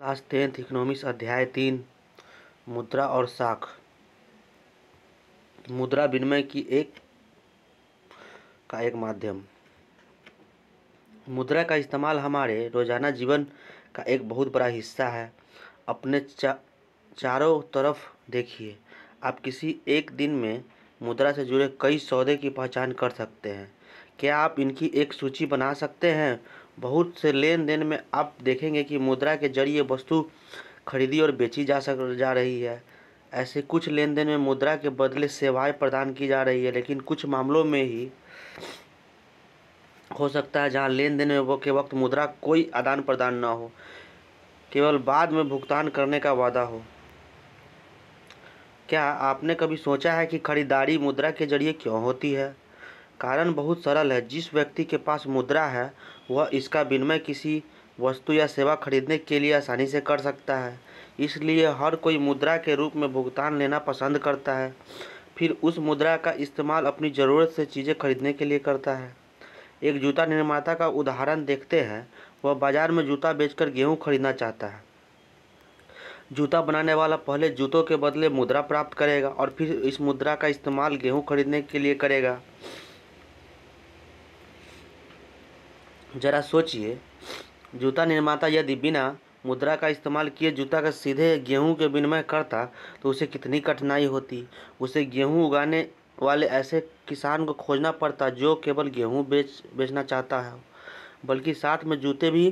class tenth economics अध्याय तीन मुद्रा और साख मुद्रा विनिमय की एक का एक माध्यम मुद्रा का इस्तेमाल हमारे रोज़ाना जीवन का एक बहुत बड़ा हिस्सा है अपने चा, चारों तरफ देखिए आप किसी एक दिन में मुद्रा से जुड़े कई सौदे की पहचान कर सकते हैं क्या आप इनकी एक सूची बना सकते हैं बहुत से लेन देन में आप देखेंगे कि मुद्रा के जरिए वस्तु खरीदी और बेची जा सक जा रही है ऐसे कुछ लेन देन में मुद्रा के बदले सेवाएं प्रदान की जा रही है लेकिन कुछ मामलों में ही हो सकता है जहां लेन देन में वो के वक्त मुद्रा कोई आदान प्रदान ना हो केवल बाद में भुगतान करने का वादा हो क्या आपने कभी सोचा है कि खरीदारी मुद्रा के जरिए क्यों होती है कारण बहुत सरल है जिस व्यक्ति के पास मुद्रा है वह इसका विनिमय किसी वस्तु या सेवा खरीदने के लिए आसानी से कर सकता है इसलिए हर कोई मुद्रा के रूप में भुगतान लेना पसंद करता है फिर उस मुद्रा का इस्तेमाल अपनी ज़रूरत से चीज़ें खरीदने के लिए करता है एक जूता निर्माता का उदाहरण देखते हैं वह बाज़ार में जूता बेचकर गेहूं खरीदना चाहता है जूता बनाने वाला पहले जूतों के बदले मुद्रा प्राप्त करेगा और फिर इस मुद्रा का इस्तेमाल गेहूँ खरीदने के लिए करेगा जरा सोचिए जूता निर्माता यदि बिना मुद्रा का इस्तेमाल किए जूता का सीधे गेहूं के विनिमय करता तो उसे कितनी कठिनाई होती उसे गेहूं उगाने वाले ऐसे किसान को खोजना पड़ता जो केवल गेहूं बेच बेचना चाहता है बल्कि साथ में जूते भी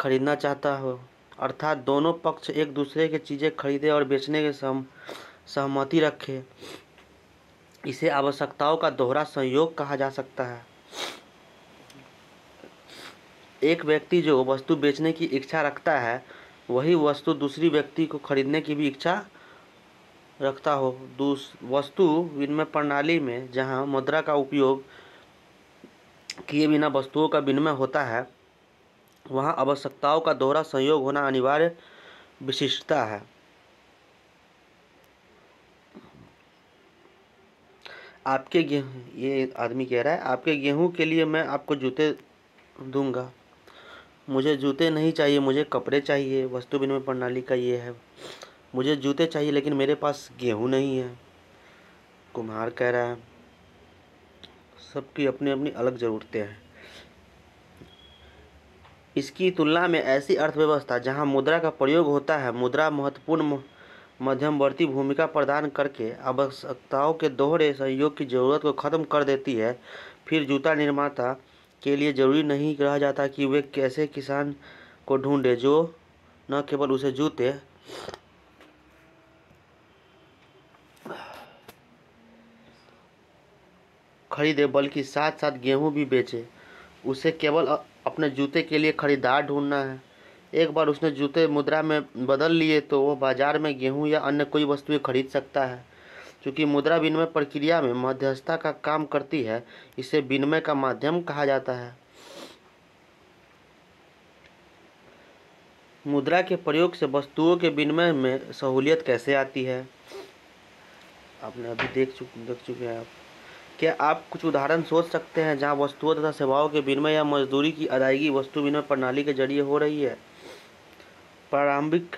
खरीदना चाहता हो अर्थात दोनों पक्ष एक दूसरे के चीज़ें खरीदे और बेचने के सम सहमति रखे इसे आवश्यकताओं का दोहरा संयोग कहा जा सकता है एक व्यक्ति जो वस्तु बेचने की इच्छा रखता है वही वस्तु दूसरी व्यक्ति को खरीदने की भी इच्छा रखता हो दूस वस्तु विनिमय प्रणाली में जहाँ मुद्रा का उपयोग किए बिना वस्तुओं का विनिमय होता है वहाँ आवश्यकताओं का दोहरा संयोग होना अनिवार्य विशिष्टता है आपके गेहूँ ये आदमी कह रहा है आपके गेहूँ के लिए मैं आपको जूते दूंगा मुझे जूते नहीं चाहिए मुझे कपड़े चाहिए वस्तु विनिमय प्रणाली का ये है मुझे जूते चाहिए लेकिन मेरे पास गेहूँ नहीं है कुम्हार कह रहा है सबकी अपनी अपनी अलग ज़रूरतें हैं इसकी तुलना में ऐसी अर्थव्यवस्था जहां मुद्रा का प्रयोग होता है मुद्रा महत्वपूर्ण मध्यमवर्ती भूमिका प्रदान करके आवश्यकताओं के दोहरे सहयोग की जरूरत को ख़त्म कर देती है फिर जूता निर्माता के लिए जरूरी नहीं कहा जाता कि वे कैसे किसान को ढूंढे जो न केवल उसे जूते खरीदे बल्कि साथ साथ गेहूं भी बेचे उसे केवल अपने जूते के लिए खरीदार ढूंढना है एक बार उसने जूते मुद्रा में बदल लिए तो वह बाजार में गेहूं या अन्य कोई वस्तुएं खरीद सकता है चूँकि मुद्रा विनिमय प्रक्रिया में मध्यस्थता का काम करती है इसे विनिमय का माध्यम कहा जाता है मुद्रा के प्रयोग से वस्तुओं के विनिमय में सहूलियत कैसे आती है आपने अभी देख चुक देख चुके हैं आप क्या आप कुछ उदाहरण सोच सकते हैं जहां वस्तुओं तथा सेवाओं के विनिमय या मजदूरी की अदायगी वस्तु विनिमय प्रणाली के जरिए हो रही है प्रारंभिक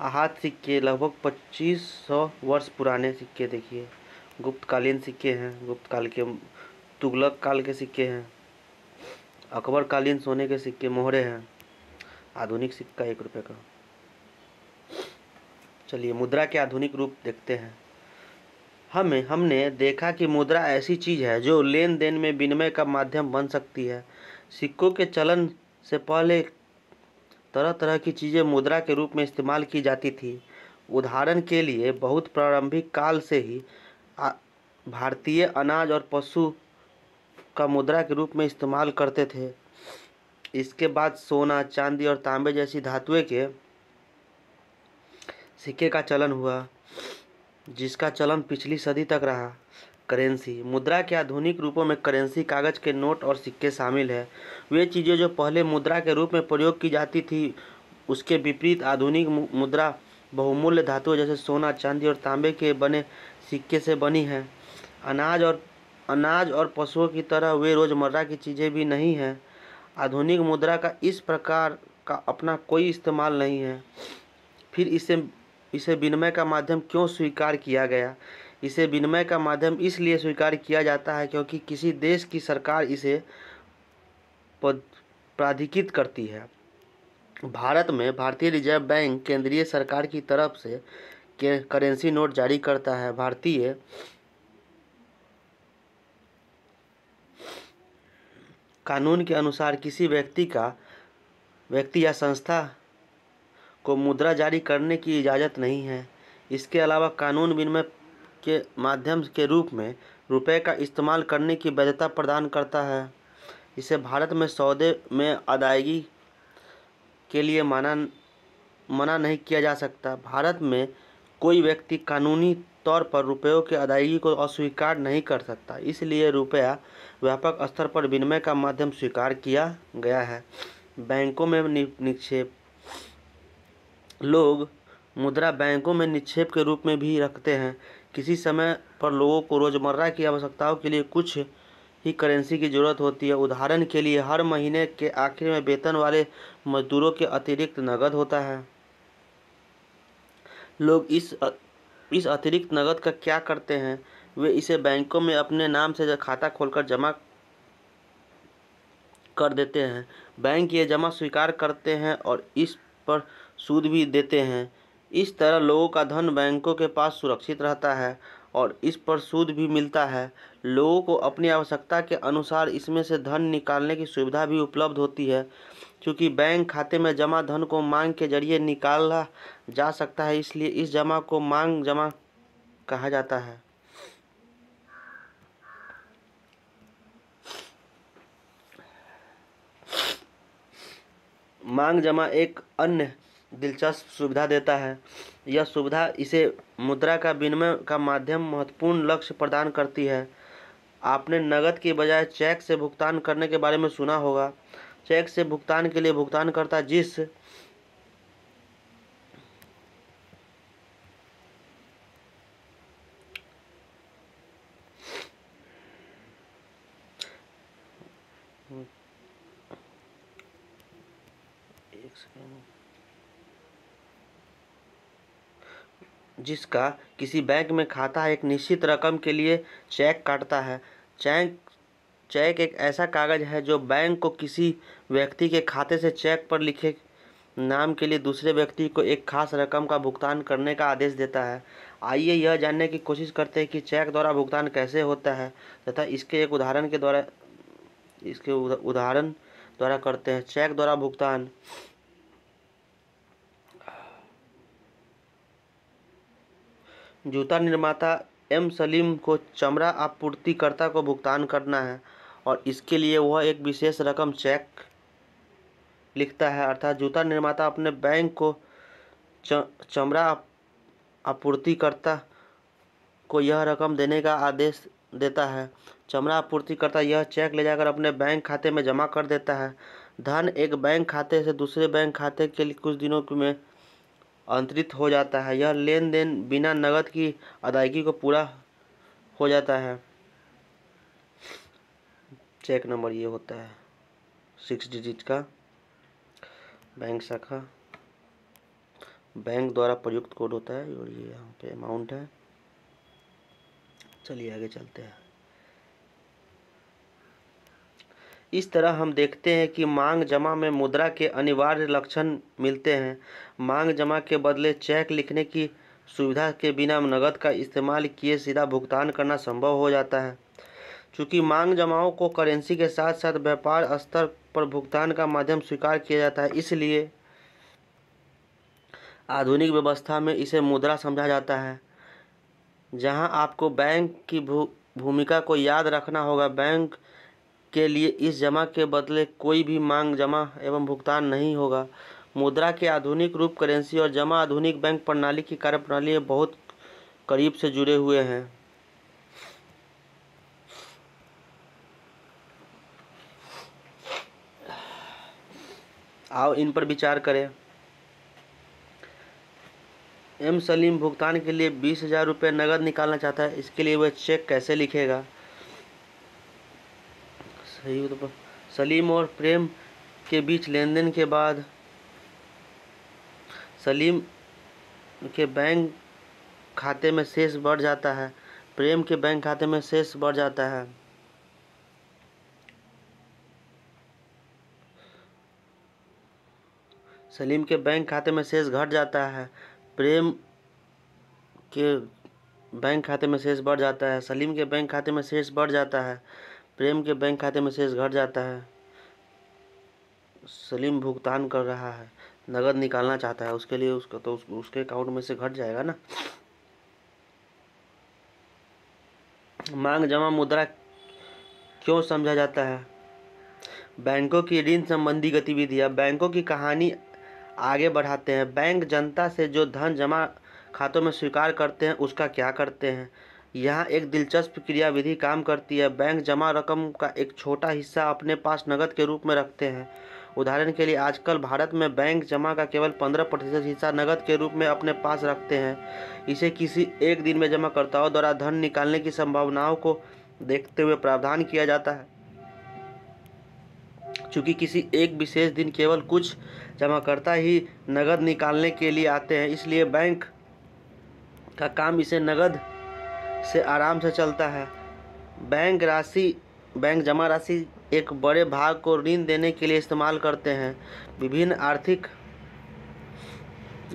आहत सिक्के लगभग 2500 वर्ष पुराने सिक्के देखिए गुप्तकालीन सिक्के हैं गुप्त काल के तुगलक काल के सिक्के हैं अकबर कालीन सोने के सिक्के मोहरे हैं आधुनिक सिक्का एक रुपये का चलिए मुद्रा के आधुनिक रूप देखते हैं हमें हमने देखा कि मुद्रा ऐसी चीज़ है जो लेन देन में विनिमय का माध्यम बन सकती है सिक्कों के चलन से पहले तरह तरह की चीज़ें मुद्रा के रूप में इस्तेमाल की जाती थी उदाहरण के लिए बहुत प्रारंभिक काल से ही भारतीय अनाज और पशु का मुद्रा के रूप में इस्तेमाल करते थे इसके बाद सोना चांदी और तांबे जैसी धातुएं के सिक्के का चलन हुआ जिसका चलन पिछली सदी तक रहा करेंसी मुद्रा के आधुनिक रूपों में करेंसी कागज के नोट और सिक्के शामिल है वे चीज़ें जो पहले मुद्रा के रूप में प्रयोग की जाती थी उसके विपरीत आधुनिक मुद्रा बहुमूल्य धातुओं जैसे सोना चांदी और तांबे के बने सिक्के से बनी है अनाज और अनाज और पशुओं की तरह वे रोज़मर्रा की चीज़ें भी नहीं हैं आधुनिक मुद्रा का इस प्रकार का अपना कोई इस्तेमाल नहीं है फिर इसे इसे विनिमय का माध्यम क्यों स्वीकार किया गया इसे विनिमय का माध्यम इसलिए स्वीकार किया जाता है क्योंकि किसी देश की सरकार इसे प्राधिकृत करती है भारत में भारतीय रिजर्व बैंक केंद्रीय सरकार की तरफ से करेंसी नोट जारी करता है भारतीय कानून के अनुसार किसी व्यक्ति का व्यक्ति या संस्था को मुद्रा जारी करने की इजाज़त नहीं है इसके अलावा कानून विनिमय के माध्यम के रूप में रुपये का इस्तेमाल करने की वैधता प्रदान करता है इसे भारत में सौदे में अदायगी के लिए माना मना नहीं किया जा सकता भारत में कोई व्यक्ति कानूनी तौर पर रुपयों की अदायगी को अस्वीकार नहीं कर सकता इसलिए रुपया व्यापक स्तर पर विनिमय का माध्यम स्वीकार किया गया है बैंकों में निक्षेप लोग मुद्रा बैंकों में निक्षेप के रूप में भी रखते हैं किसी समय पर लोगों को रोज़मर्रा की आवश्यकताओं के लिए कुछ ही करेंसी की जरूरत होती है उदाहरण के लिए हर महीने के आखिर में वेतन वाले मजदूरों के अतिरिक्त नगद होता है लोग इस इस अतिरिक्त नगद का क्या करते हैं वे इसे बैंकों में अपने नाम से खाता खोलकर जमा कर देते हैं बैंक ये जमा स्वीकार करते हैं और इस पर सूद भी देते हैं इस तरह लोगों का धन बैंकों के पास सुरक्षित रहता है और इस पर सूद भी मिलता है लोगों को अपनी आवश्यकता के अनुसार इसमें से धन निकालने की सुविधा भी उपलब्ध होती है क्योंकि बैंक खाते में जमा धन को मांग के जरिए निकाला जा सकता है इसलिए इस जमा को मांग जमा कहा जाता है मांग जमा एक अन्य दिलचस्प सुविधा देता है यह सुविधा इसे मुद्रा का विनिमय का माध्यम महत्वपूर्ण लक्ष्य प्रदान करती है आपने नकद के बजाय चेक से भुगतान करने के बारे में सुना होगा चेक से भुगतान के लिए भुगतानकर्ता जिस का किसी बैंक में खाता एक निश्चित रकम के लिए चेक काटता है चेक चेक एक ऐसा कागज है जो बैंक को किसी व्यक्ति के खाते से चेक पर लिखे नाम के लिए दूसरे व्यक्ति को एक खास रकम का भुगतान करने का आदेश देता है आइए यह जानने की कोशिश करते हैं कि चेक द्वारा भुगतान कैसे होता है तथा इसके एक उदाहरण के द्वारा इसके उदाहरण द्वारा करते हैं चेक द्वारा भुगतान जूता निर्माता एम सलीम को चमड़ा आपूर्तिकर्ता को भुगतान करना है और इसके लिए वह एक विशेष रकम चेक लिखता है अर्थात जूता निर्माता अपने बैंक को चमड़ा आपूर्तिकर्ता को यह रकम देने का आदेश देता है चमड़ा आपूर्तिकर्ता यह चेक ले जाकर अपने बैंक खाते में जमा कर देता है धन एक बैंक खाते से दूसरे बैंक खाते के लिए कुछ दिनों में अंतरित हो जाता है यह लेन देन बिना नकद की अदायगी को पूरा हो जाता है चेक नंबर ये होता है सिक्स डिजिट का बैंक शाखा बैंक द्वारा प्रयुक्त कोड होता है और ये यहाँ पे अमाउंट है चलिए आगे चलते हैं इस तरह हम देखते हैं कि मांग जमा में मुद्रा के अनिवार्य लक्षण मिलते हैं मांग जमा के बदले चेक लिखने की सुविधा के बिना नगद का इस्तेमाल किए सीधा भुगतान करना संभव हो जाता है चूँकि मांग जमाओं को करेंसी के साथ साथ व्यापार स्तर पर भुगतान का माध्यम स्वीकार किया जाता है इसलिए आधुनिक व्यवस्था में इसे मुद्रा समझा जाता है जहां आपको बैंक की भू भूमिका को याद रखना होगा बैंक के लिए इस जमा के बदले कोई भी मांग जमा एवं भुगतान नहीं होगा मुद्रा के आधुनिक रूप करेंसी और जमा आधुनिक बैंक प्रणाली की कार्यप्रणाली बहुत करीब से जुड़े हुए हैं आओ इन पर विचार करें एम सलीम भुगतान के लिए बीस हज़ार रुपये नकद निकालना चाहता है इसके लिए वह चेक कैसे लिखेगा सही तो सलीम और प्रेम के बीच लेन देन के बाद सलीम के बैंक खाते में शेष बढ़ जाता है प्रेम के बैंक खाते में शेष बढ़ जाता है सलीम के बैंक खाते में शेष घट जाता है प्रेम के बैंक खाते में शेष बढ़ जाता है सलीम के बैंक खाते में शेष बढ़ जाता है प्रेम के बैंक खाते में शेष घट जाता है सलीम भुगतान कर रहा है नगद निकालना चाहता है उसके लिए उसका तो उसके अकाउंट में से घट जाएगा ना मांग जमा मुद्रा क्यों समझा जाता है बैंकों की ऋण संबंधी गतिविधियां बैंकों की कहानी आगे बढ़ाते हैं बैंक जनता से जो धन जमा खातों में स्वीकार करते हैं उसका क्या करते हैं यहाँ एक दिलचस्प क्रियाविधि काम करती है बैंक जमा रकम का एक छोटा हिस्सा अपने पास नगद के रूप में रखते हैं उदाहरण के लिए आजकल भारत में बैंक जमा का केवल 15 प्रतिशत हिस्सा नगद के रूप में अपने पास रखते हैं इसे किसी एक दिन में जमाकर्ताओं द्वारा धन निकालने की संभावनाओं को देखते हुए प्रावधान किया जाता है चूँकि किसी एक विशेष दिन केवल कुछ जमाकर्ता ही नगद निकालने के लिए आते हैं इसलिए बैंक का काम इसे नगद से आराम से चलता है बैंक राशि बैंक जमा राशि एक बड़े भाग को ऋण देने के लिए इस्तेमाल करते हैं विभिन्न आर्थिक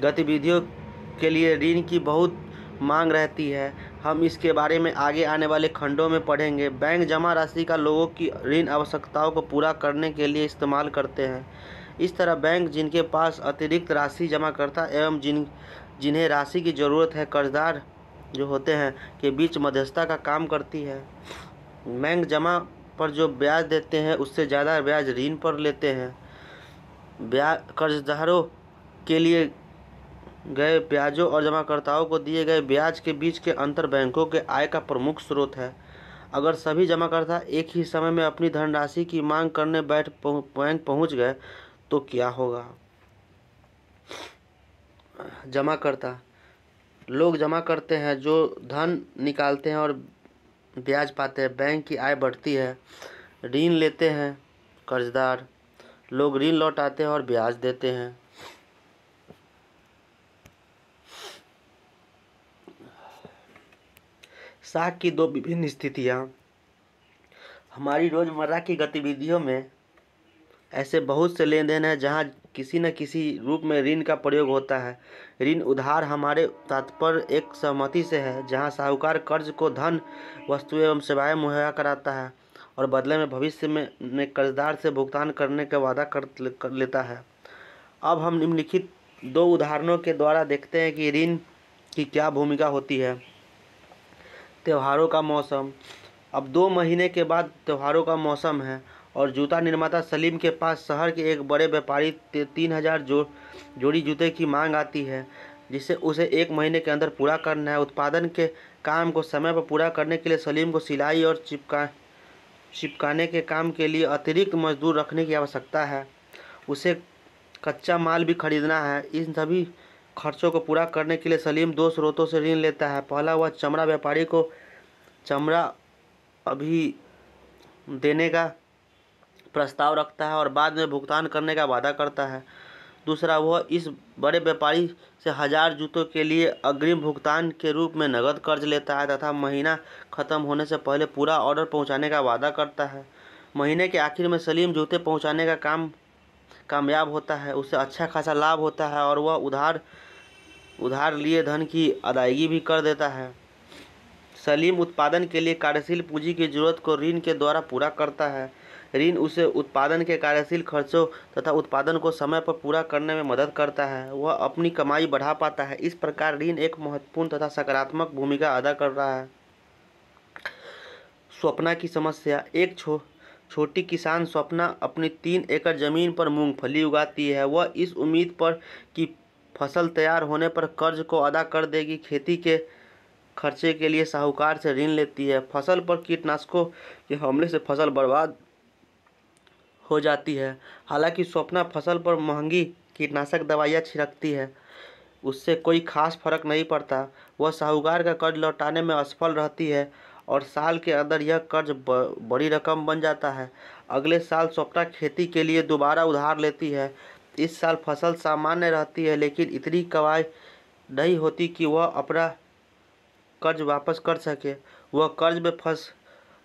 गतिविधियों के लिए ऋण की बहुत मांग रहती है हम इसके बारे में आगे आने वाले खंडों में पढ़ेंगे बैंक जमा राशि का लोगों की ऋण आवश्यकताओं को पूरा करने के लिए इस्तेमाल करते हैं इस तरह बैंक जिनके पास अतिरिक्त राशि जमा करता एवं जिन जिन्हें राशि की ज़रूरत है कर्जदार जो होते हैं के बीच मध्यस्थता का काम करती है बैंक जमा पर जो ब्याज देते हैं उससे ज़्यादा ब्याज ऋण पर लेते हैं ब्याज कर्जदारों के लिए गए ब्याजों और जमाकर्ताओं को दिए गए ब्याज के बीच के अंतर बैंकों के आय का प्रमुख स्रोत है अगर सभी जमाकर्ता एक ही समय में अपनी धनराशि की मांग करने बैठ बैंक पहुंच गए तो क्या होगा जमाकर्ता लोग जमा करते हैं जो धन निकालते हैं और ब्याज पाते हैं बैंक की आय बढ़ती है ऋण लेते हैं कर्जदार लोग ऋण लौटाते हैं और ब्याज देते हैं साख की दो विभिन्न स्थितियाँ हमारी रोज़मर्रा की गतिविधियों में ऐसे बहुत से लेन देन हैं जहाँ किसी न किसी रूप में ऋण का प्रयोग होता है ऋण उधार हमारे तात्पर्य एक सहमति से है जहाँ साहूकार कर्ज को धन वस्तु एवं सेवाएं मुहैया कराता है और बदले में भविष्य में, में कर्जदार से भुगतान करने का वादा कर, कर लेता है अब हम निम्नलिखित दो उदाहरणों के द्वारा देखते हैं कि ऋण की क्या भूमिका होती है त्योहारों का मौसम अब दो महीने के बाद त्योहारों का मौसम है और जूता निर्माता सलीम के पास शहर के एक बड़े व्यापारी तीन हज़ार जो, जोड़ी जूते की मांग आती है जिसे उसे एक महीने के अंदर पूरा करना है उत्पादन के काम को समय पर पूरा करने के लिए सलीम को सिलाई और चिपका चिपकाने के काम के लिए अतिरिक्त मजदूर रखने की आवश्यकता है उसे कच्चा माल भी खरीदना है इन सभी खर्चों को पूरा करने के लिए सलीम दो स्रोतों से ऋण लेता है पहला वह चमड़ा व्यापारी को चमड़ा अभी देने का प्रस्ताव रखता है और बाद में भुगतान करने का वादा करता है दूसरा वह इस बड़े व्यापारी से हजार जूतों के लिए अग्रिम भुगतान के रूप में नकद कर्ज लेता है तथा महीना खत्म होने से पहले पूरा ऑर्डर पहुंचाने का वादा करता है महीने के आखिर में सलीम जूते पहुंचाने का काम कामयाब होता है उसे अच्छा खासा लाभ होता है और वह उधार उधार लिए धन की अदायगी भी कर देता है सलीम उत्पादन के लिए कार्यशील पूंजी की जरूरत को ऋण के द्वारा पूरा करता है ऋण उसे उत्पादन के कार्यशील खर्चों तथा उत्पादन को समय पर पूरा करने में मदद करता है वह अपनी कमाई बढ़ा पाता है इस प्रकार ऋण एक महत्वपूर्ण तथा सकारात्मक भूमिका अदा कर रहा है स्वप्ना की समस्या एक छो छोटी किसान स्वप्ना अपनी तीन एकड़ जमीन पर मूंगफली उगाती है वह इस उम्मीद पर कि फसल तैयार होने पर कर्ज को अदा कर देगी खेती के खर्चे के लिए साहूकार से ऋण लेती है फसल पर कीटनाशकों के हमले से फसल बर्बाद हो जाती है हालांकि स्वप्ना फसल पर महंगी कीटनाशक दवाइयाँ छिड़कती है उससे कोई खास फर्क नहीं पड़ता वह साहूकार का कर्ज लौटाने में असफल रहती है और साल के अंदर यह कर्ज बड़ी रकम बन जाता है अगले साल स्वप्ना खेती के लिए दोबारा उधार लेती है इस साल फसल सामान्य रहती है लेकिन इतनी कवाई नहीं होती कि वह अपना कर्ज वापस कर सके वह कर्ज में फंस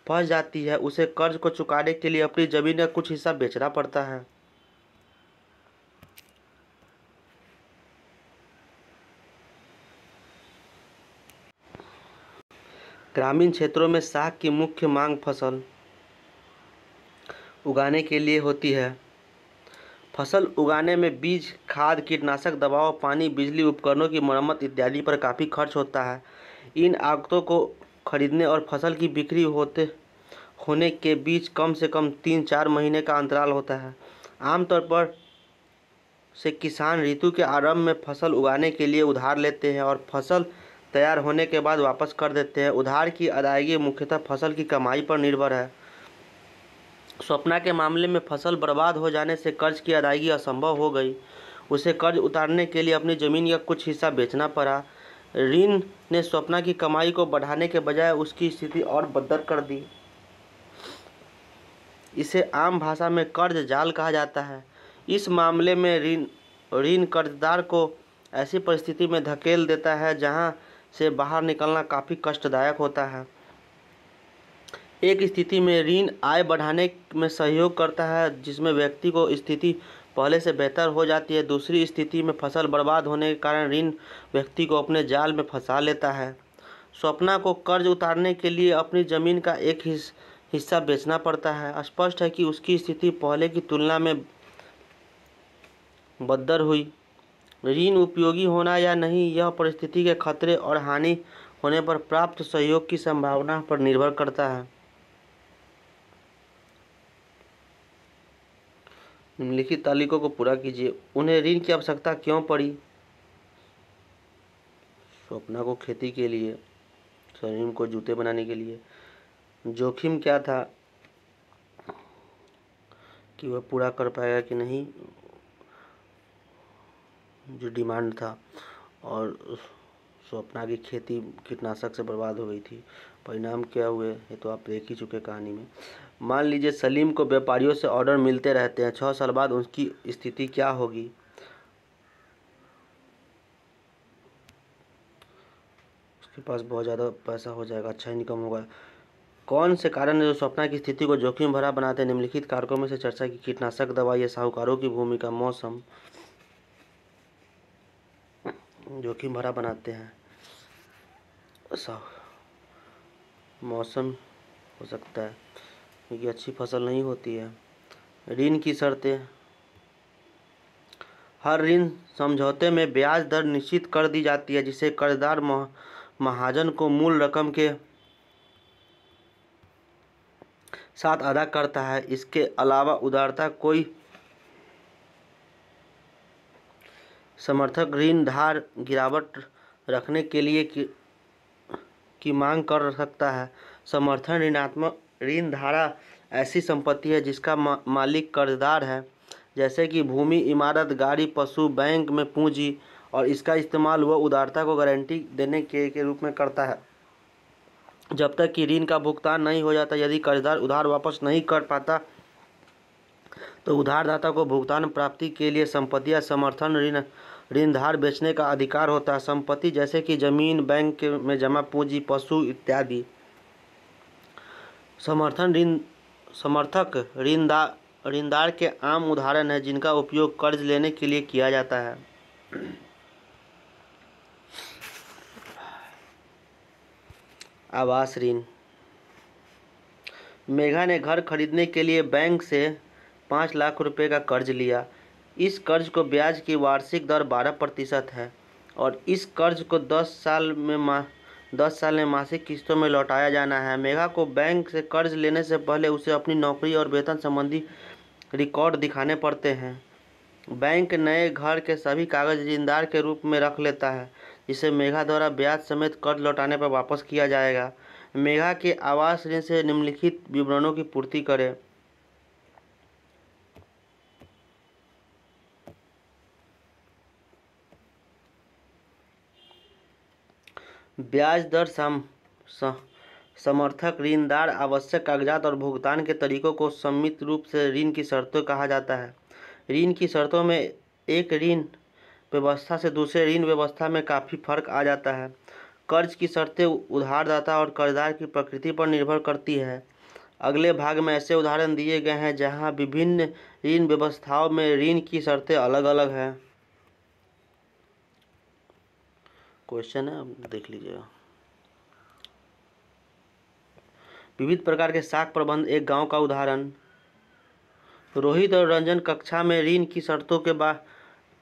फंस जाती है उसे कर्ज को चुकाने के लिए अपनी जमीन का कुछ हिस्सा बेचना पड़ता है ग्रामीण क्षेत्रों में साग की मुख्य मांग फसल उगाने के लिए होती है फसल उगाने में बीज खाद कीटनाशक दबाव पानी बिजली उपकरणों की मरम्मत इत्यादि पर काफ़ी खर्च होता है इन आगतों को खरीदने और फसल की बिक्री होते होने के बीच कम से कम तीन चार महीने का अंतराल होता है आमतौर पर से किसान ऋतु के आरंभ में फसल उगाने के लिए उधार लेते हैं और फसल तैयार होने के बाद वापस कर देते हैं उधार की अदायगी मुख्यतः फसल की कमाई पर निर्भर है स्वप्ना के मामले में फसल बर्बाद हो जाने से कर्ज की अदायगी असंभव हो गई उसे कर्ज उतारने के लिए अपनी ज़मीन का कुछ हिस्सा बेचना पड़ा रीन ने स्वप्ना की कमाई को बढ़ाने के बजाय उसकी स्थिति और बदतर कर दी इसे आम भाषा में कर्ज जाल कहा जाता है इस मामले में ऋण ऋण कर्जदार को ऐसी परिस्थिति में धकेल देता है जहां से बाहर निकलना काफ़ी कष्टदायक होता है एक स्थिति में ऋण आय बढ़ाने में सहयोग करता है जिसमें व्यक्ति को स्थिति पहले से बेहतर हो जाती है दूसरी स्थिति में फसल बर्बाद होने के कारण ऋण व्यक्ति को अपने जाल में फंसा लेता है स्वप्ना को कर्ज उतारने के लिए अपनी ज़मीन का एक हिस, हिस्सा बेचना पड़ता है स्पष्ट है कि उसकी स्थिति पहले की तुलना में बदतर हुई ऋण उपयोगी होना या नहीं यह परिस्थिति के खतरे और हानि होने पर प्राप्त सहयोग की संभावना पर निर्भर करता है निम्नलिखित तालिकों को पूरा कीजिए उन्हें ऋण की आवश्यकता क्यों पड़ी स्वप्ना को खेती के लिए सलीम को जूते बनाने के लिए जोखिम क्या था कि वह पूरा कर पाएगा कि नहीं जो डिमांड था और स्वप्ना की खेती कीटनाशक से बर्बाद हो गई थी परिणाम क्या हुए ये तो आप देख ही चुके कहानी में मान लीजिए सलीम को व्यापारियों से ऑर्डर मिलते रहते हैं छः साल बाद उनकी स्थिति क्या होगी उसके पास बहुत ज़्यादा पैसा हो जाएगा अच्छा इनकम होगा कौन से कारण है जो स्वप्ना की स्थिति को जोखिम भरा बनाते हैं निम्नलिखित कारकों में से चर्चा की कीटनाशक दवाई या साहूकारों की भूमिका मौसम जोखिम भरा बनाते हैं मौसम हो सकता है क्योंकि अच्छी फसल नहीं होती है ऋण की शर्तें हर ऋण समझौते में ब्याज दर निश्चित कर दी जाती है जिसे कर्जदार महाजन को मूल रकम के साथ अदा करता है इसके अलावा उदारता कोई समर्थक ऋण धार गिरावट रखने के लिए की, की मांग कर सकता है समर्थन ऋणात्मक ऋण धारा ऐसी संपत्ति है जिसका मालिक कर्जदार है जैसे कि भूमि इमारत गाड़ी पशु बैंक में पूंजी और इसका इस्तेमाल वह उदारता को गारंटी देने के, के रूप में करता है जब तक कि ऋण का भुगतान नहीं हो जाता यदि कर्जदार उधार वापस नहीं कर पाता तो उधारदाता को भुगतान प्राप्ति के लिए संपत्ति या समर्थन ऋण ऋणधार बेचने का अधिकार होता है संपत्ति जैसे कि जमीन बैंक में जमा पूंजी पशु इत्यादि समर्थन ऋण समर्थक ऋणदार के आम उदाहरण हैं जिनका उपयोग कर्ज लेने के लिए किया जाता है आवास ऋण मेघा ने घर खरीदने के लिए बैंक से पाँच लाख रुपए का कर्ज लिया इस कर्ज को ब्याज की वार्षिक दर बारह प्रतिशत है और इस कर्ज को दस साल में दस साल में मासिक किस्तों में लौटाया जाना है मेघा को बैंक से कर्ज लेने से पहले उसे अपनी नौकरी और वेतन संबंधी रिकॉर्ड दिखाने पड़ते हैं बैंक नए घर के सभी कागज जिंदार के रूप में रख लेता है जिसे मेघा द्वारा ब्याज समेत कर्ज लौटाने पर वापस किया जाएगा मेघा के आवास ऋण से निम्नलिखित विवरणों की पूर्ति करें ब्याज दर समर्थक ऋणदार आवश्यक कागजात और भुगतान के तरीकों को सम्मित रूप से ऋण की शर्तें कहा जाता है ऋण की शर्तों में एक ऋण व्यवस्था से दूसरे ऋण व्यवस्था में काफ़ी फर्क आ जाता है कर्ज की शर्तें उधारदाता और कर्जदार की प्रकृति पर निर्भर करती है अगले भाग में ऐसे उदाहरण दिए गए हैं जहां विभिन्न ऋण व्यवस्थाओं में ऋण की शर्तें अलग अलग हैं क्वेश्चन है देख लीजिएगा विविध प्रकार के साख प्रबंध एक गांव का उदाहरण रोहित और रंजन कक्षा में ऋण की शर्तों के बा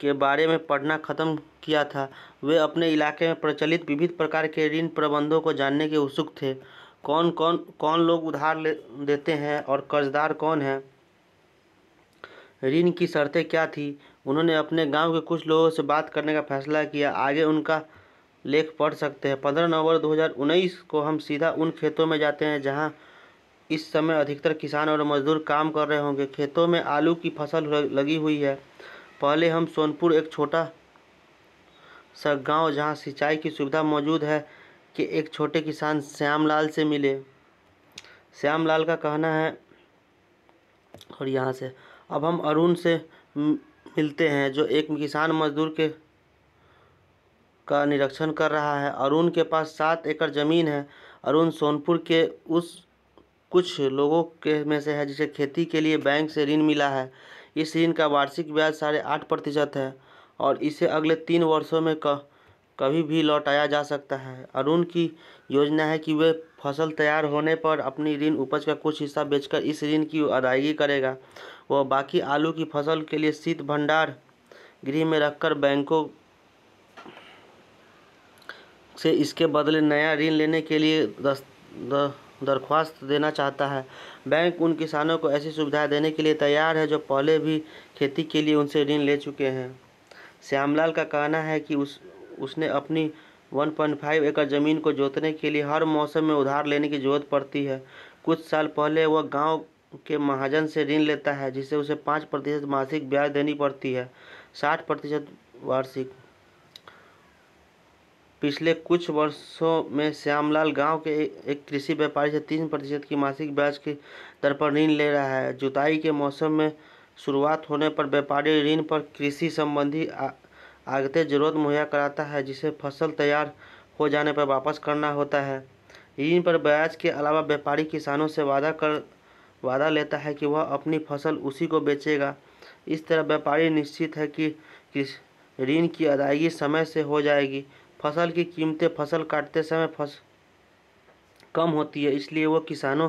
के बारे में पढ़ना खत्म किया था वे अपने इलाके में प्रचलित विविध प्रकार के ऋण प्रबंधों को जानने के उत्सुक थे कौन कौन कौन लोग उधार ले देते हैं और कर्जदार कौन है ऋण की शर्तें क्या थी उन्होंने अपने गांव के कुछ लोगों से बात करने का फैसला किया आगे उनका लेख पढ़ सकते हैं पंद्रह नवंबर 2019 को हम सीधा उन खेतों में जाते हैं जहां इस समय अधिकतर किसान और मजदूर काम कर रहे होंगे खेतों में आलू की फसल लगी हुई है पहले हम सोनपुर एक छोटा सा गांव जहां सिंचाई की सुविधा मौजूद है कि एक छोटे किसान श्यामलाल से मिले श्यामलाल का कहना है और यहाँ से अब हम अरुण से मिलते हैं जो एक किसान मजदूर के का निरीक्षण कर रहा है अरुण के पास सात एकड़ जमीन है अरुण सोनपुर के उस कुछ लोगों के में से है जिसे खेती के लिए बैंक से ऋण मिला है इस ऋण का वार्षिक ब्याज साढ़े आठ प्रतिशत है और इसे अगले तीन वर्षों में क, कभी भी लौटाया जा सकता है अरुण की योजना है कि वे फसल तैयार होने पर अपनी ऋण उपज का कुछ हिस्सा बेचकर इस ऋण की अदायगी करेगा वह बाकी आलू की फसल के लिए शीत भंडार गृह में रखकर बैंकों से इसके बदले नया ऋण लेने के लिए दरख्वास्त देना चाहता है बैंक उन किसानों को ऐसी सुविधाएं देने के लिए तैयार है जो पहले भी खेती के लिए उनसे ऋण ले चुके हैं श्यामलाल का कहना है कि उस उसने अपनी 1.5 एकड़ ज़मीन को जोतने के लिए हर मौसम में उधार लेने की ज़रूरत पड़ती है कुछ साल पहले वह गांव के महाजन से ऋण लेता है जिसे उसे पाँच प्रतिशत मासिक ब्याज देनी पड़ती है साठ प्रतिशत वार्षिक पिछले कुछ वर्षों में श्यामलाल गांव के एक कृषि व्यापारी से तीन प्रतिशत की मासिक ब्याज की दर पर ऋण ले रहा है जुताई के मौसम में शुरुआत होने पर व्यापारी ऋण पर कृषि संबंधी आगते जरूरत मुहैया कराता है जिसे फसल तैयार हो जाने पर वापस करना होता है ऋण पर ब्याज के अलावा व्यापारी किसानों से वादा कर वादा लेता है कि वह अपनी फसल उसी को बेचेगा इस तरह व्यापारी निश्चित है कि ऋण की अदायगी समय से हो जाएगी फसल की कीमतें फसल काटते समय फस कम होती है इसलिए वो किसानों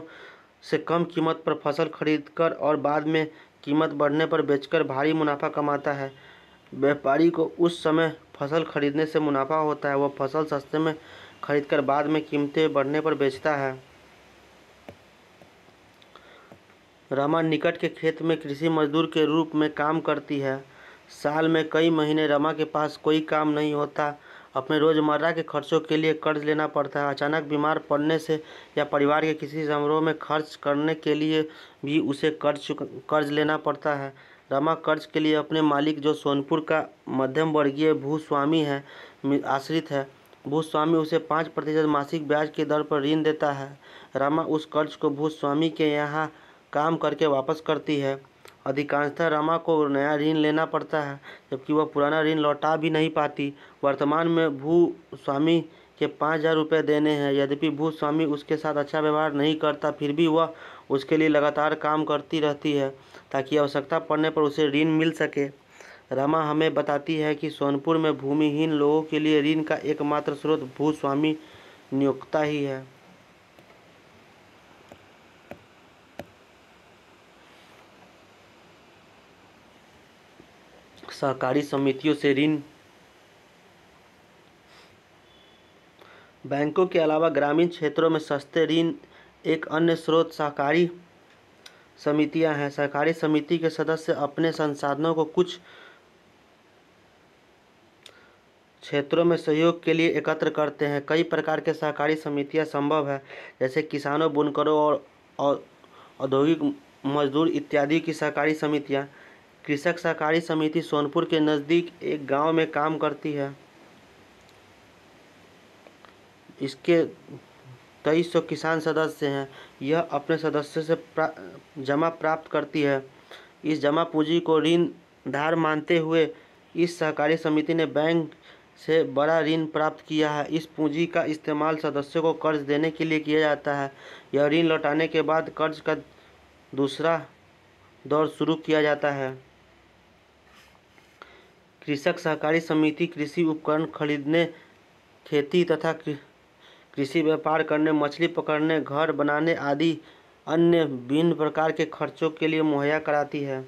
से कम कीमत पर फसल खरीदकर और बाद में कीमत बढ़ने पर बेचकर भारी मुनाफा कमाता है व्यापारी को उस समय फसल खरीदने से मुनाफा होता है वह फसल सस्ते में खरीदकर बाद में कीमतें बढ़ने पर बेचता है रमा निकट के खेत में कृषि मजदूर के रूप में काम करती है साल में कई महीने रमा के पास कोई काम नहीं होता अपने रोज़मर्रा के खर्चों के लिए कर्ज लेना पड़ता है अचानक बीमार पड़ने से या परिवार के किसी समारोह में खर्च करने के लिए भी उसे कर्ज कर्ज लेना पड़ता है रमा कर्ज के लिए अपने मालिक जो सोनपुर का मध्यम वर्गीय भूस्वामी है आश्रित है भूस्वामी उसे पाँच प्रतिशत मासिक ब्याज की दर पर ऋण देता है रमा उस कर्ज को भूस्वामी के यहाँ काम करके वापस करती है अधिकांशतः रमा को नया ऋण लेना पड़ता है जबकि वह पुराना ऋण लौटा भी नहीं पाती वर्तमान में भूस्वामी के पाँच हज़ार रुपये देने हैं यद्यपि भूस्वामी उसके साथ अच्छा व्यवहार नहीं करता फिर भी वह उसके लिए लगातार काम करती रहती है ताकि आवश्यकता पड़ने पर उसे ऋण मिल सके रमा हमें बताती है कि सोनपुर में भूमिहीन लोगों के लिए ऋण का एकमात्र स्रोत भूस्वामी नियोक्ता ही है सहकारी समितियों से ऋण बैंकों के अलावा ग्रामीण क्षेत्रों में सस्ते ऋण एक अन्य स्रोत सहकारी समितियां हैं सहकारी समिति के सदस्य अपने संसाधनों को कुछ क्षेत्रों में सहयोग के लिए एकत्र करते हैं कई प्रकार के सहकारी समितियां संभव है जैसे किसानों बुनकरों और औद्योगिक मजदूर इत्यादि की सहकारी समितियां कृषक सहकारी समिति सोनपुर के नज़दीक एक गांव में काम करती है इसके तेईस सौ किसान सदस्य हैं यह अपने सदस्यों से प्रा, जमा प्राप्त करती है इस जमा पूंजी को ऋण धार मानते हुए इस सहकारी समिति ने बैंक से बड़ा ऋण प्राप्त किया है इस पूंजी का इस्तेमाल सदस्यों को कर्ज देने के लिए किया जाता है यह ऋण लौटाने के बाद कर्ज का दूसरा दौर शुरू किया जाता है कृषक सहकारी समिति कृषि उपकरण खरीदने खेती तथा कृषि व्यापार करने मछली पकड़ने घर बनाने आदि अन्य भिन्न प्रकार के खर्चों के लिए मुहैया कराती है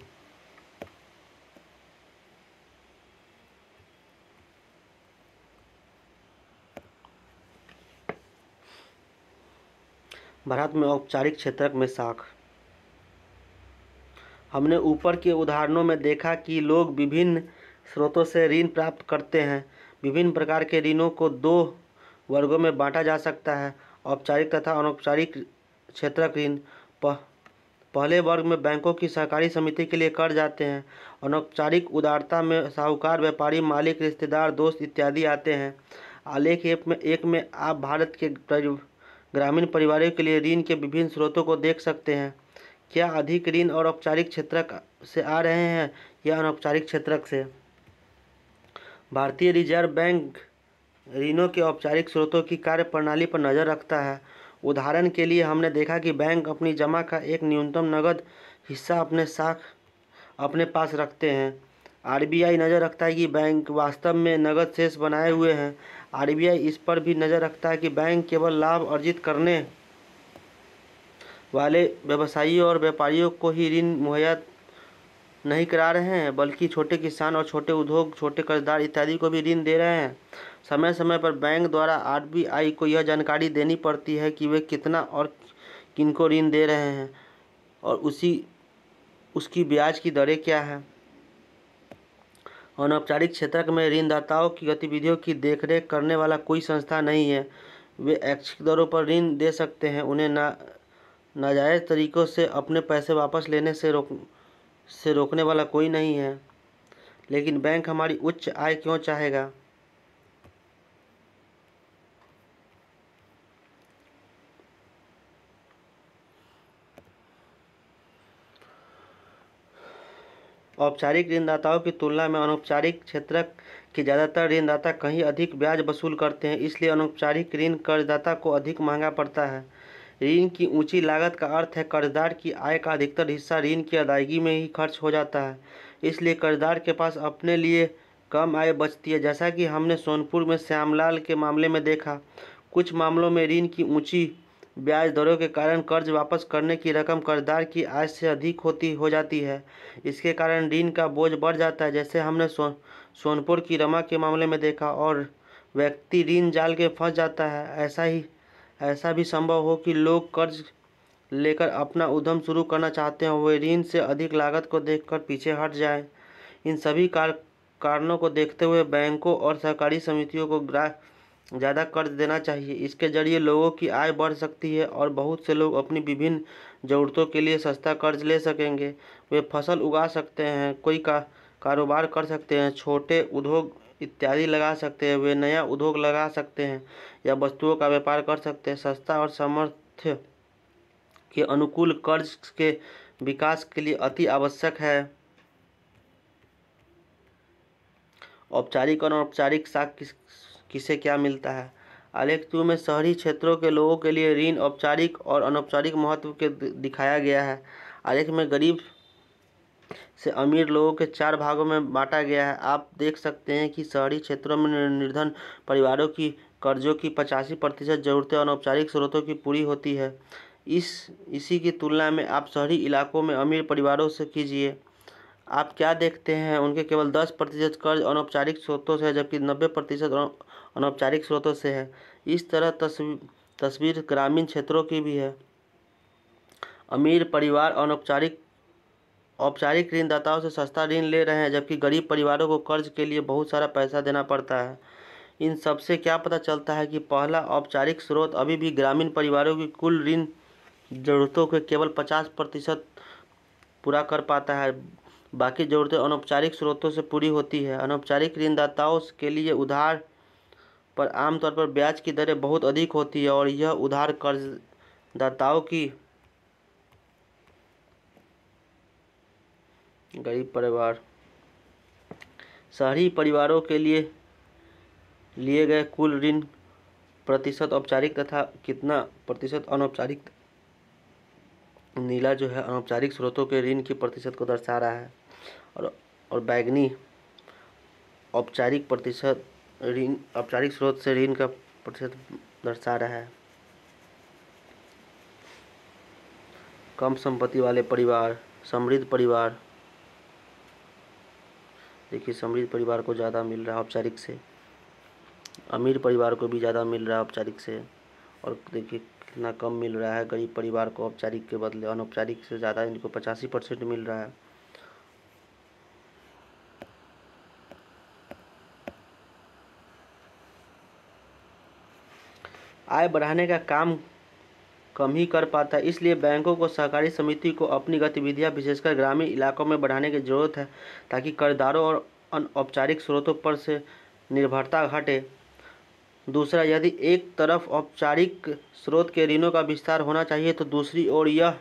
भारत में औपचारिक क्षेत्र में साख हमने ऊपर के उदाहरणों में देखा कि लोग विभिन्न स्रोतों से ऋण प्राप्त करते हैं विभिन्न प्रकार के ऋणों को दो वर्गों में बांटा जा सकता है औपचारिक तथा अनौपचारिक क्षेत्रक ऋण पह, पहले वर्ग में बैंकों की सहकारी समिति के लिए कर जाते हैं अनौपचारिक उदारता में साहूकार व्यापारी मालिक रिश्तेदार दोस्त इत्यादि आते हैं आलेख एक में एक में आप भारत के ग्रामीण परिवारों के लिए ऋण के विभिन्न स्रोतों को देख सकते हैं क्या अधिक ऋण और औपचारिक क्षेत्र से आ रहे हैं या अनौपचारिक क्षेत्र से भारतीय रिजर्व बैंक ऋणों के औपचारिक स्रोतों की कार्यप्रणाली पर नज़र रखता है उदाहरण के लिए हमने देखा कि बैंक अपनी जमा का एक न्यूनतम नगद हिस्सा अपने साख अपने पास रखते हैं आरबीआई नज़र रखता है कि बैंक वास्तव में नगद शेष बनाए हुए हैं आरबीआई इस पर भी नज़र रखता है कि बैंक केवल लाभ अर्जित करने वाले व्यवसायियों और व्यापारियों को ही ऋण मुहैया नहीं करा रहे हैं बल्कि छोटे किसान और छोटे उद्योग छोटे कर्जदार इत्यादि को भी ऋण दे रहे हैं समय समय पर बैंक द्वारा आरबीआई को यह जानकारी देनी पड़ती है कि वे कितना और किनको ऋण दे रहे हैं और उसी उसकी ब्याज की दरें क्या हैं अनौपचारिक क्षेत्र में ऋणदाताओं की गतिविधियों की देखरेख करने वाला कोई संस्था नहीं है वे ऐच्छिक दरों पर ऋण दे सकते हैं उन्हें ना नाजायज़ तरीक़ों से अपने पैसे वापस लेने से रोक से रोकने वाला कोई नहीं है लेकिन बैंक हमारी उच्च आय क्यों चाहेगा औपचारिक ऋणदाताओं की तुलना में अनौपचारिक क्षेत्र के ज़्यादातर ऋणदाता कहीं अधिक ब्याज वसूल करते हैं इसलिए अनौपचारिक ऋण कर्जदाता को अधिक महंगा पड़ता है ऋण की ऊंची लागत का अर्थ है कर्जदार की आय का अधिकतर हिस्सा ऋण की अदायगी में ही खर्च हो जाता है इसलिए कर्जदार के पास अपने लिए कम आय बचती है जैसा कि हमने सोनपुर में श्यामलाल के मामले में देखा कुछ मामलों में ऋण की ऊंची ब्याज दरों के कारण कर्ज वापस करने की रकम कर्जदार की आय से अधिक होती हो जाती है इसके कारण ऋण का बोझ बढ़ जाता है जैसे हमने सो, सोनपुर की रमा के मामले में देखा और व्यक्ति ऋण जाल के फंस जाता है ऐसा ही ऐसा भी संभव हो कि लोग कर्ज लेकर अपना उद्यम शुरू करना चाहते हों वे ऋण से अधिक लागत को देखकर पीछे हट जाएं इन सभी कार कारणों को देखते हुए बैंकों और सहकारी समितियों को ज़्यादा कर्ज देना चाहिए इसके जरिए लोगों की आय बढ़ सकती है और बहुत से लोग अपनी विभिन्न ज़रूरतों के लिए सस्ता कर्ज ले सकेंगे वे फसल उगा सकते हैं कोई का कारोबार कर सकते हैं छोटे उद्योग इत्यादि लगा सकते हैं वे नया उद्योग लगा सकते हैं या वस्तुओं का व्यापार कर सकते हैं सस्ता और सामर्थ्य के अनुकूल कर्ज के विकास के लिए अति आवश्यक है औपचारिक और अनौपचारिक साख किस किसे क्या मिलता है आलेख टू में शहरी क्षेत्रों के लोगों के लिए ऋण औपचारिक और अनौपचारिक महत्व के दिखाया गया है आलेख में गरीब से अमीर लोगों के चार भागों में बांटा गया है आप देख सकते हैं कि शहरी क्षेत्रों में निर्धन परिवारों की कर्जों की पचासी प्रतिशत ज़रूरतें अनौपचारिक स्रोतों की पूरी होती है इस इसी की तुलना में आप शहरी इलाकों में अमीर परिवारों से कीजिए आप क्या देखते हैं उनके केवल दस प्रतिशत कर्ज अनौपचारिक स्रोतों से है जबकि नब्बे प्रतिशत अनौपचारिक स्रोतों से है इस तरह तस्वीर तस्वीर ग्रामीण क्षेत्रों की भी है अमीर परिवार अनौपचारिक औपचारिक ऋणदाताओं से सस्ता ऋण ले रहे हैं जबकि गरीब परिवारों को कर्ज के लिए बहुत सारा पैसा देना पड़ता है इन सबसे क्या पता चलता है कि पहला औपचारिक स्रोत अभी भी ग्रामीण परिवारों की कुल ऋण ज़रूरतों के केवल पचास प्रतिशत पूरा कर पाता है बाकी ज़रूरतें अनौपचारिक स्रोतों से पूरी होती है अनौपचारिक ऋणदाताओं के लिए उधार पर आमतौर पर ब्याज की दरें बहुत अधिक होती है और यह उधार कर्जदाताओं की गरीब परिवार शहरी परिवारों के लिए लिए गए कुल ऋण प्रतिशत औपचारिक तथा कितना प्रतिशत अनौपचारिक नीला जो है अनौपचारिक स्रोतों के ऋण के प्रतिशत को दर्शा रहा है और और बैगनी औपचारिक प्रतिशत ऋण औपचारिक स्रोत से ऋण का प्रतिशत दर्शा रहा है कम संपत्ति वाले परिवार समृद्ध परिवार देखिए समृद्ध परिवार को ज़्यादा मिल रहा है औपचारिक से अमीर परिवार को भी ज़्यादा मिल रहा है औपचारिक से और देखिए कितना कम मिल रहा है गरीब परिवार को औपचारिक के बदले अनौपचारिक से ज़्यादा इनको पचासी परसेंट मिल रहा है आय बढ़ाने का काम कम ही कर पाता है इसलिए बैंकों को सहकारी समिति को अपनी गतिविधियां विशेषकर ग्रामीण इलाकों में बढ़ाने की ज़रूरत है ताकि करदारों और अनौपचारिक स्रोतों पर से निर्भरता घटे दूसरा यदि एक तरफ औपचारिक स्रोत के ऋणों का विस्तार होना चाहिए तो दूसरी ओर यह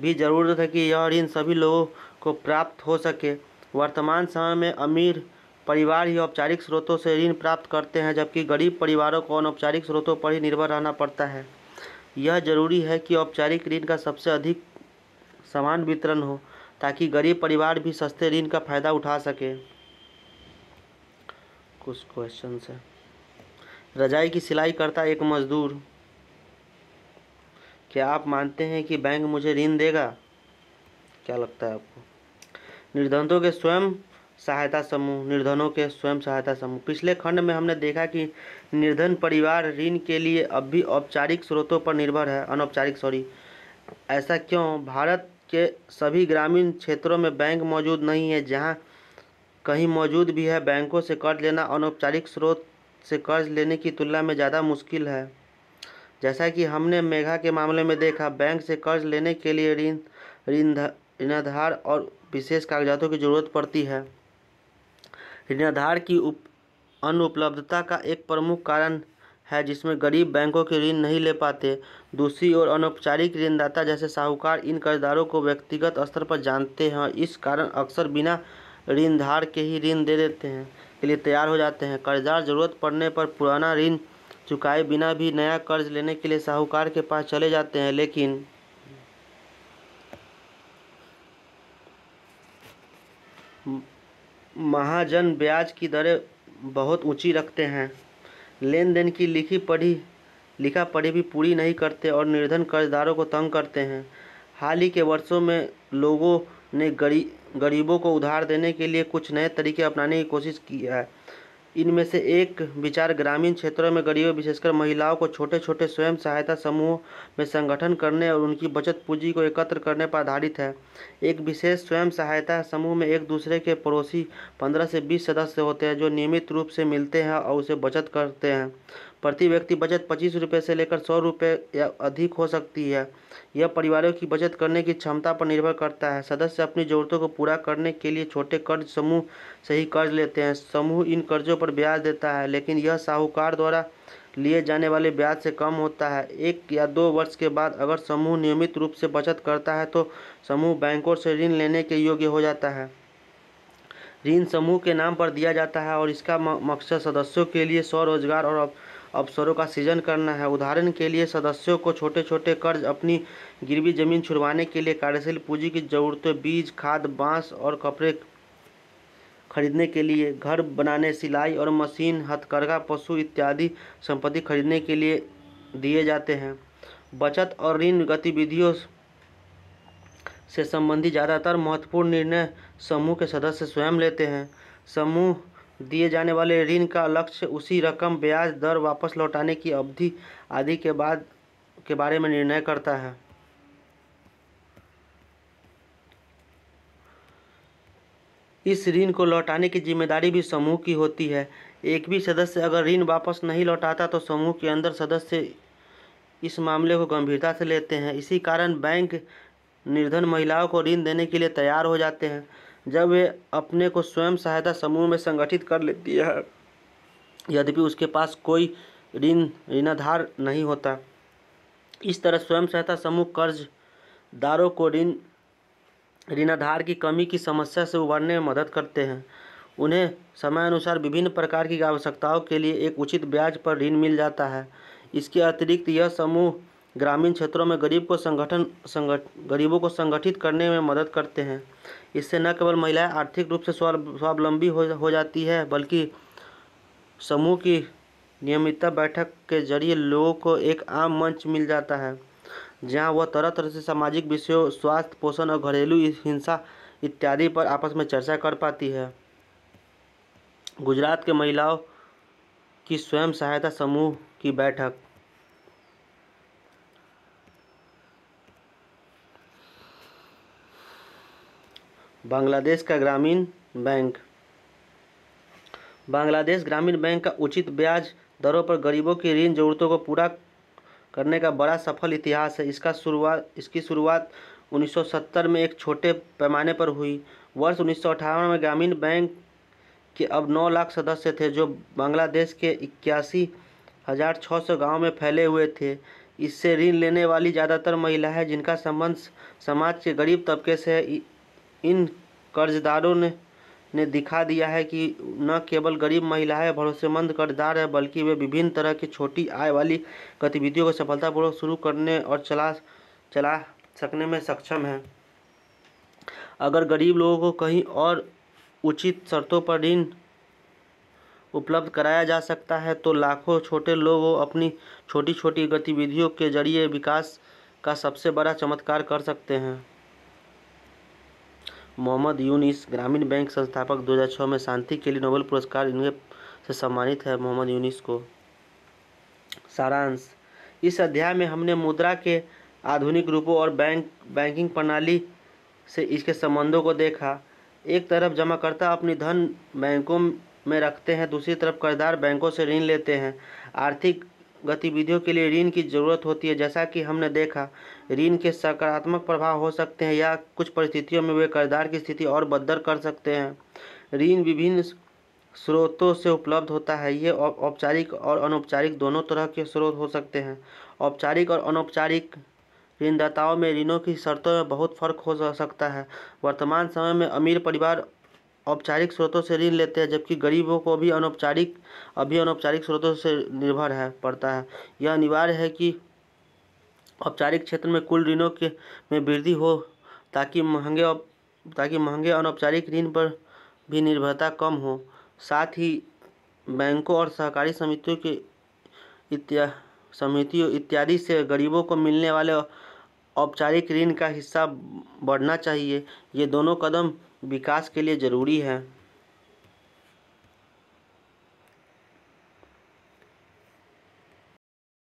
भी जरूरत है कि यह ऋण सभी लोगों को प्राप्त हो सके वर्तमान समय में अमीर परिवार ही औपचारिक स्रोतों से ऋण प्राप्त करते हैं जबकि गरीब परिवारों को अनौपचारिक स्रोतों पर ही निर्भर रहना पड़ता है यह जरूरी है कि औपचारिक ऋण का सबसे अधिक समान वितरण हो ताकि गरीब परिवार भी सस्ते ऋण का फायदा उठा सके कुछ क्वेश्चन है रजाई की सिलाई करता एक मजदूर क्या आप मानते हैं कि बैंक मुझे ऋण देगा क्या लगता है आपको निर्धनों के स्वयं सहायता समूह निर्धनों के स्वयं सहायता समूह पिछले खंड में हमने देखा कि निर्धन परिवार ऋण के लिए अब भी औपचारिक स्रोतों पर निर्भर है अनौपचारिक सॉरी ऐसा क्यों भारत के सभी ग्रामीण क्षेत्रों में बैंक मौजूद नहीं है जहां कहीं मौजूद भी है बैंकों से कर्ज लेना अनौपचारिक स्रोत से कर्ज लेने की तुलना में ज़्यादा मुश्किल है जैसा कि हमने मेघा के मामले में देखा बैंक से कर्ज लेने के लिए ऋण ऋण ऋणाधार और विशेष कागजातों की जरूरत पड़ती है ऋणाधार की उप अनुपलब्धता का एक प्रमुख कारण है जिसमें गरीब बैंकों के ऋण नहीं ले पाते दूसरी ओर अनौपचारिक ऋणदाता जैसे साहूकार इन कर्जदारों को व्यक्तिगत स्तर पर जानते हैं और इस कारण अक्सर बिना ऋणधार के ही ऋण दे देते हैं के लिए तैयार हो जाते हैं कर्जदार जरूरत पड़ने पर पुराना ऋण चुकाए बिना भी नया कर्ज लेने के लिए साहूकार के पास चले जाते हैं लेकिन महाजन ब्याज की दरें बहुत ऊंची रखते हैं लेन देन की लिखी पढ़ी लिखा पढ़ी भी पूरी नहीं करते और निर्धन कर्जदारों को तंग करते हैं हाल ही के वर्षों में लोगों ने गरीब गरीबों को उधार देने के लिए कुछ नए तरीके अपनाने की कोशिश की है इनमें से एक विचार ग्रामीण क्षेत्रों में गरीबों विशेषकर महिलाओं को छोटे छोटे स्वयं सहायता समूह में संगठन करने और उनकी बचत पूंजी को एकत्र करने पर आधारित है एक विशेष स्वयं सहायता समूह में एक दूसरे के पड़ोसी पंद्रह से बीस सदस्य होते हैं जो नियमित रूप से मिलते हैं और उसे बचत करते हैं प्रति व्यक्ति बचत पच्चीस रुपये से लेकर सौ रुपये या अधिक हो सकती है यह परिवारों की बचत करने की क्षमता पर निर्भर करता है सदस्य अपनी ज़रूरतों को पूरा करने के लिए छोटे कर्ज समूह से ही कर्ज लेते हैं समूह इन कर्जों पर ब्याज देता है लेकिन यह साहूकार द्वारा लिए जाने वाले ब्याज से कम होता है एक या दो वर्ष के बाद अगर समूह नियमित रूप से बचत करता है तो समूह बैंकों से ऋण लेने के योग्य हो जाता है ऋण समूह के नाम पर दिया जाता है और इसका मकसद सदस्यों के लिए स्वरोजगार और अवसरों का सृजन करना है उदाहरण के लिए सदस्यों को छोटे छोटे कर्ज अपनी गिरवी जमीन छुड़वाने के लिए कार्यशील पूंजी की जरूरतें बीज खाद बांस और कपड़े खरीदने के लिए घर बनाने सिलाई और मशीन हथकरघा पशु इत्यादि संपत्ति खरीदने के लिए दिए जाते हैं बचत और ऋण गतिविधियों से संबंधित ज़्यादातर महत्वपूर्ण निर्णय समूह के सदस्य स्वयं लेते हैं समूह दिए जाने वाले ऋण का लक्ष्य उसी रकम ब्याज दर वापस लौटाने की अवधि आदि के बाद के बारे में निर्णय करता है इस ऋण को लौटाने की जिम्मेदारी भी समूह की होती है एक भी सदस्य अगर ऋण वापस नहीं लौटाता तो समूह के अंदर सदस्य इस मामले को गंभीरता से लेते हैं इसी कारण बैंक निर्धन महिलाओं को ऋण देने के लिए तैयार हो जाते हैं जब वे अपने को स्वयं सहायता समूह में संगठित कर लेती है यद्यपि उसके पास कोई ऋण ऋणाधार नहीं होता इस तरह स्वयं सहायता समूह कर्जदारों को ऋण ऋणाधार की कमी की समस्या से उभरने में मदद करते हैं उन्हें समयानुसार विभिन्न प्रकार की आवश्यकताओं के लिए एक उचित ब्याज पर ऋण मिल जाता है इसके अतिरिक्त यह समूह ग्रामीण क्षेत्रों में गरीब को संगठन संगठ गरीबों को संगठित करने में मदद करते हैं इससे न केवल महिलाएं आर्थिक रूप से स्वावलंबी हो, हो जाती है बल्कि समूह की नियमित बैठक के जरिए लोगों को एक आम मंच मिल जाता है जहां वह तरह तरह से सामाजिक विषयों स्वास्थ्य पोषण और घरेलू हिंसा इत्यादि पर आपस में चर्चा कर पाती है गुजरात के महिलाओं की स्वयं सहायता समूह की बैठक बांग्लादेश का ग्रामीण बैंक बांग्लादेश ग्रामीण बैंक का उचित ब्याज दरों पर गरीबों की ऋण जरूरतों को पूरा करने का बड़ा सफल इतिहास है इसका शुरुआत इसकी शुरुआत 1970 में एक छोटे पैमाने पर हुई वर्ष उन्नीस में ग्रामीण बैंक के अब 9 लाख सदस्य थे जो बांग्लादेश के इक्यासी हज़ार छः सौ गाँव में फैले हुए थे इससे ऋण लेने वाली ज़्यादातर महिला है जिनका संबंध समाज के गरीब तबके से है इन कर्जदारों ने दिखा दिया है कि न केवल गरीब महिलाएं भरोसेमंद कर्जदार हैं बल्कि वे विभिन्न तरह की छोटी आय वाली गतिविधियों को सफलतापूर्वक शुरू करने और चला चला सकने में सक्षम हैं अगर गरीब लोगों को कहीं और उचित शर्तों पर ऋण उपलब्ध कराया जा सकता है तो लाखों छोटे लोग अपनी छोटी छोटी गतिविधियों के जरिए विकास का सबसे बड़ा चमत्कार कर सकते हैं मोहम्मद यूनिस ग्रामीण बैंक संस्थापक 2006 में शांति के लिए नोबेल पुरस्कार इनके से सम्मानित है मोहम्मद यूनिस को सारांश इस अध्याय में हमने मुद्रा के आधुनिक रूपों और बैंक बैंकिंग प्रणाली से इसके संबंधों को देखा एक तरफ जमाकर्ता अपनी धन बैंकों में रखते हैं दूसरी तरफ कर्जदार बैंकों से ऋण लेते हैं आर्थिक गतिविधियों के लिए ऋण की ज़रूरत होती है जैसा कि हमने देखा ऋण के सकारात्मक प्रभाव हो सकते हैं या कुछ परिस्थितियों में वे कर्जदार की स्थिति और बदतर कर सकते हैं ऋण विभिन्न स्रोतों से उपलब्ध होता है ये औपचारिक और अनौपचारिक दोनों तरह के स्रोत हो सकते हैं औपचारिक और अनौपचारिक ऋणदाताओं में ऋणों की शर्तों में बहुत फर्क हो सकता है वर्तमान समय में अमीर परिवार औपचारिक स्रोतों से ऋण लेते हैं जबकि गरीबों को भी अनौपचारिक अभी अनौपचारिक स्रोतों से निर्भर है पड़ता है यह अनिवार्य है कि औपचारिक क्षेत्र में कुल ऋणों के में वृद्धि हो ताकि महंगे ताकि महंगे अनौपचारिक ऋण पर भी निर्भरता कम हो साथ ही बैंकों और सहकारी समितियों के इत्या समितियों इत्यादि से गरीबों को मिलने वाले औपचारिक ऋण का हिस्सा बढ़ना चाहिए ये दोनों कदम विकास के लिए ज़रूरी है